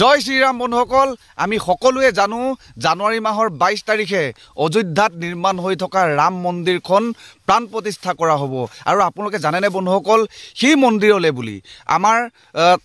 জয় শ্ৰীৰাম বন্ধুসকল আমি সকলোৱে জানো জানুৱাৰী মাহৰ বাইছ তাৰিখে অযোধ্যাত নিৰ্মাণ হৈ থকা ৰাম মন্দিৰখন প্ৰাণ প্ৰতিষ্ঠা কৰা হ'ব আৰু আপোনালোকে জানেনে বন্ধুসকল সেই মন্দিৰলৈ বুলি আমাৰ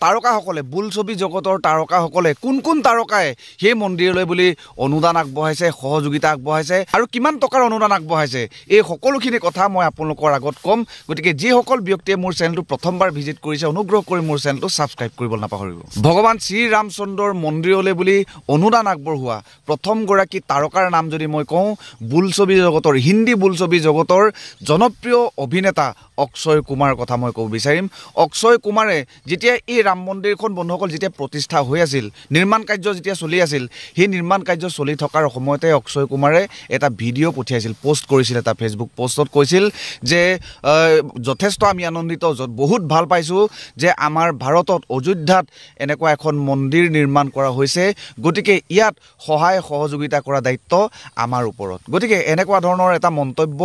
তাৰকাসকলে বোলছবি জগতৰ তাৰকাসকলে কোন কোন তাৰকাই সেই মন্দিৰলৈ বুলি অনুদান আগবঢ়াইছে সহযোগিতা আগবঢ়াইছে আৰু কিমান টকাৰ অনুদান আগবঢ়াইছে এই সকলোখিনি কথা মই আপোনালোকৰ আগত ক'ম গতিকে যিসকল ব্যক্তিয়ে মোৰ চেনেলটো প্ৰথমবাৰ ভিজিট কৰিছে অনুগ্ৰহ কৰি মোৰ চেনেলটো ছাবস্ক্ৰাইব কৰিবলৈ নাপাহৰিব ভগৱান শ্ৰীৰাম ৰামচন্দ্ৰৰ মন্দিৰলৈ বুলি অনুদান আগবঢ়োৱা প্ৰথমগৰাকী তাৰকাৰ নাম যদি মই কওঁ বোলছবি জগতৰ হিন্দী বোলছবি জগতৰ জনপ্ৰিয় অভিনেতা অক্ষয় কুমাৰ কথা মই ক'ব বিচাৰিম অক্ষয় কুমাৰে যেতিয়া এই ৰাম মন্দিৰখন বন্ধুসকল যেতিয়া প্ৰতিষ্ঠা হৈ আছিল নিৰ্মাণ কাৰ্য যেতিয়া চলি আছিল সেই নিৰ্মাণ কাৰ্য চলি থকাৰ সময়তে অক্ষয় কুমাৰে এটা ভিডিঅ' পঠিয়াইছিল প'ষ্ট কৰিছিল এটা ফেচবুক পষ্টত কৈছিল যে যথেষ্ট আমি আনন্দিত বহুত ভাল পাইছোঁ যে আমাৰ ভাৰতত অযোধ্যাত এনেকুৱা এখন মন্দিৰ মন্দিৰ নিৰ্মাণ কৰা হৈছে গতিকে ইয়াত সহায় সহযোগিতা কৰা দায়িত্ব আমাৰ ওপৰত গতিকে এনেকুৱা ধৰণৰ এটা মন্তব্য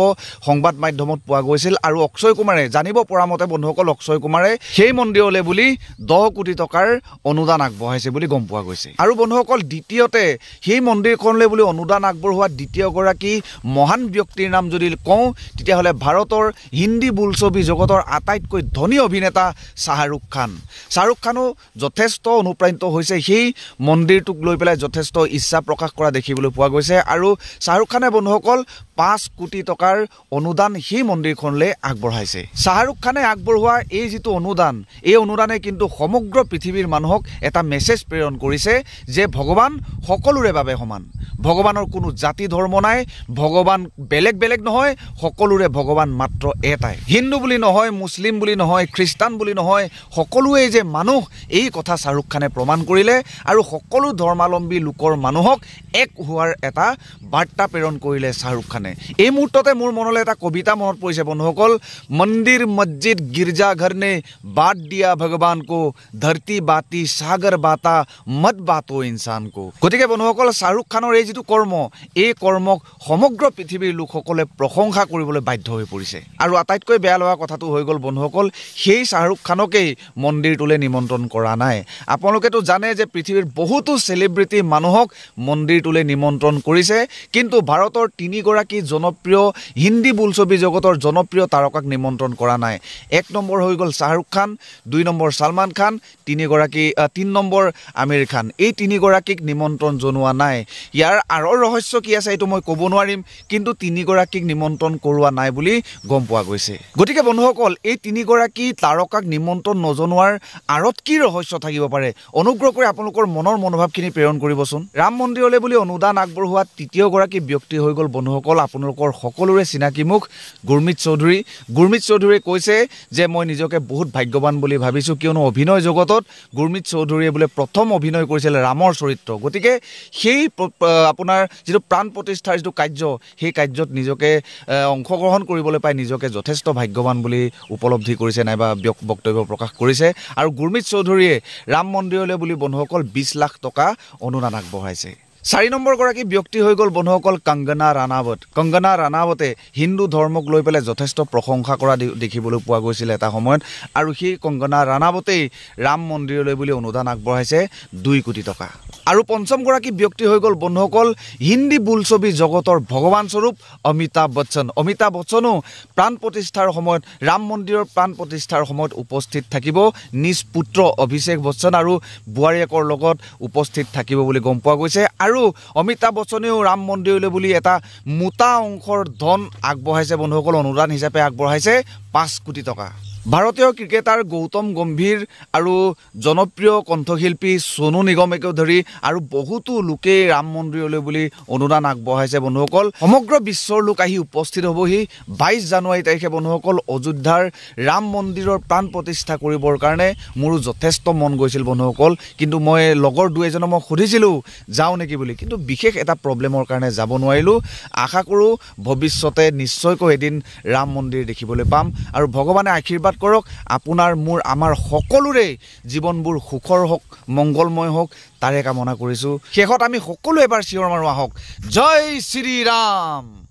সংবাদ মাধ্যমত পোৱা গৈছিল আৰু অক্ষয় কুমাৰে জানিব পৰা মতে বন্ধুসকল অক্ষয় কুমাৰে সেই মন্দিৰলৈ বুলি দহ কোটি টকাৰ অনুদান আগবঢ়াইছে বুলি গম পোৱা গৈছে আৰু বন্ধুসকল দ্বিতীয়তে সেই মন্দিৰখনলৈ বুলি অনুদান আগবঢ়োৱা দ্বিতীয়গৰাকী মহান ব্যক্তিৰ নাম যদি কওঁ তেতিয়াহ'লে ভাৰতৰ হিন্দী বোলছবি জগতৰ আটাইতকৈ ধনী অভিনেতা শ্বাহৰুখ খান শ্বাহৰুখ খানো যথেষ্ট অনুপ্ৰাণিত হৈছে গৈছে সেই মন্দিৰটোক লৈ পেলাই যথেষ্ট ইচ্ছা প্ৰকাশ কৰা দেখিবলৈ পোৱা গৈছে আৰু শ্বাহৰুখ খানে বন্ধুসকল পাঁচ কোটি টকাৰ অনুদান সেই মন্দিৰখনলৈ আগবঢ়াইছে শ্বাহৰুখ খানে আগবঢ়োৱা এই যিটো অনুদান এই অনুদানে কিন্তু সমগ্ৰ পৃথিৱীৰ মানুহক এটা মেছেজ প্ৰেৰণ কৰিছে যে ভগৱান সকলোৰে বাবে সমান ভগৱানৰ কোনো জাতি ধৰ্ম নাই ভগৱান বেলেগ বেলেগ নহয় সকলোৰে ভগৱান মাত্ৰ এটাই হিন্দু বুলি নহয় মুছলিম বুলি নহয় খ্ৰীষ্টান বুলি নহয় সকলোৱে যে মানুহ এই কথা শ্বাহৰুখ খানে প্ৰমাণ কৰিলে আৰু সকলো ধৰ্মাৱলম্বী লোকৰ মানুহক এক হোৱাৰ এটা বাৰ্তা প্ৰেৰণ কৰিলে শ্বাহৰুখ খানে জানে এই মুহূৰ্ততে মোৰ মনলে এটা কবিতা মনত পৰিছে বন্ধুসকল মন্দির মসজিদ গির্জাঘরনে বাদ দিয়া ভগবান কো ধরতি বাতি সাগর বাতা মত বাতো ইনসান কো গতি বন্ধুসকল শাহরুখ খানের এই যে কর্ম এই কর্মক সমগ্র পৃথিবীর লোকসকলে প্রশংসা করবলে বাধ্য হয়ে পড়ছে আর আটাইতক বেয়া লওয়া কথাটো হয়ে গেল বন্ধুসকল সেই শাহরুখ খানকেই মন্দিরটোলে নিমন্ত্রণ করা নাই আপনাদেরতো জানে যে পৃথিবীর বহুতো সেলিব্রিটি মানুহক মন্দিরটোলে নিমন্ত্রণ করেছে কিন্তু ভারতের তিনগাক এগৰাকী জনপ্ৰিয় হিন্দী বোলছবি জগতৰ জনপ্ৰিয় তাৰকাক নিমন্ত্ৰণ কৰা নাই এক নম্বৰ হৈ গ'ল শ্বাহৰুখ খান দুই নম্বৰ ছালমান খান তিনিগৰাকী তিনি নম্বৰ আমিৰ খান এই তিনিগৰাকীক নিমন্ত্ৰণ জনোৱা নাই ইয়াৰ আঁৰৰ ৰহস্য কি আছে এইটো মই ক'ব নোৱাৰিম কিন্তু তিনিগৰাকীক নিমন্ত্ৰণ কৰোৱা নাই বুলি গম পোৱা গৈছে গতিকে বন্ধুসকল এই তিনিগৰাকী তাৰকাক নিমন্ত্ৰণ নজনোৱাৰ আঁৰত কি ৰহস্য থাকিব পাৰে অনুগ্ৰহ কৰি আপোনালোকৰ মনৰ মনোভাৱখিনি প্ৰেৰণ কৰিবচোন ৰাম মন্দিৰলৈ বুলি অনুদান আগবঢ়োৱা তৃতীয়গৰাকী ব্যক্তি হৈ গ'ল বন্ধুসকল আপোনালোকৰ সকলোৰে চিনাকি মুখ গুৰমিত চৌধুৰী গুৰমিত চৌধুৰীয়ে কৈছে যে মই নিজকে বহুত ভাগ্যৱান বুলি ভাবিছোঁ কিয়নো অভিনয় জগতত গুৰমিত চৌধুৰীয়ে বোলে প্ৰথম অভিনয় কৰিছিলে ৰামৰ চৰিত্ৰ গতিকে সেই আপোনাৰ যিটো প্ৰাণ প্ৰতিষ্ঠাৰ যিটো কাৰ্য সেই কাৰ্যত নিজকে অংশগ্ৰহণ কৰিবলৈ পাই নিজকে যথেষ্ট ভাগ্যৱান বুলি উপলব্ধি কৰিছে নাইবা বক্তব্য প্ৰকাশ কৰিছে আৰু গুৰমিত চৌধুৰীয়ে ৰাম মন্দিৰলৈ বুলি বন্ধুসকল বিছ লাখ টকা অনুদান আগবঢ়াইছে চাৰি নম্বৰগৰাকী ব্যক্তি হৈ গ'ল বন্ধুসকল কংগনা ৰাণাৱট কংগনা ৰাণাৱটে হিন্দু ধৰ্মক লৈ পেলাই যথেষ্ট প্ৰশংসা কৰা দেখিবলৈ পোৱা গৈছিল এটা সময়ত আৰু সেই কংগনা ৰাণাৱতেই ৰাম মন্দিৰলৈ বুলি অনুদান আগবঢ়াইছে দুই কোটি টকা আৰু পঞ্চমগৰাকী ব্যক্তি হৈ গ'ল বন্ধুসকল হিন্দী বোলছবি জগতৰ ভগৱান স্বৰূপ অমিতাভ বচ্চন অমিতাভ বচ্চনো প্ৰাণ প্ৰতিষ্ঠাৰ সময়ত ৰাম মন্দিৰৰ প্ৰাণ প্ৰতিষ্ঠাৰ সময়ত উপস্থিত থাকিব নিজ পুত্ৰ অভিষেক বচ্চন আৰু বোৱাৰীয়েকৰ লগত উপস্থিত থাকিব বুলি গম পোৱা গৈছে আৰু আৰু অমিতাভ বচ্চনেও ৰাম মন্দিৰলৈ বুলি এটা মোটা অংশৰ ধন আগবঢ়াইছে বন্ধুসকল অনুদান হিচাপে আগবঢ়াইছে পাঁচ কোটি টকা ভাৰতীয় ক্ৰিকেটাৰ গৌতম গম্ভীৰ আৰু জনপ্ৰিয় কণ্ঠশিল্পী চনু নিগমকে ধৰি আৰু বহুতো লোকেই ৰাম মন্দিৰলৈ বুলি অনুদান আগবঢ়াইছে বন্ধুসকল সমগ্ৰ বিশ্বৰ লোক আহি উপস্থিত হ'বহি বাইছ জানুৱাৰী তাৰিখে বন্ধুসকল অযোধ্যাৰ ৰাম মন্দিৰৰ প্ৰাণ প্ৰতিষ্ঠা কৰিবৰ কাৰণে মোৰো যথেষ্ট মন গৈছিল বন্ধুসকল কিন্তু মই লগৰ দুই এজনক মই সুধিছিলোঁ যাওঁ নেকি বুলি কিন্তু বিশেষ এটা প্ৰব্লেমৰ কাৰণে যাব নোৱাৰিলোঁ আশা কৰোঁ ভৱিষ্যতে নিশ্চয়কৈ এদিন ৰাম মন্দিৰ দেখিবলৈ পাম আৰু ভগৱানে আশীৰ্বাদ আশীৰ্বাদ কৰক আপোনাৰ মোৰ আমাৰ সকলোৰে জীৱনবোৰ সুখৰ হওক মংগলময় হওক তাৰে কামনা কৰিছোঁ শেষত আমি সকলোৱে এবাৰ চিঞৰ মাৰোঁ আহক জয় শ্ৰীৰাম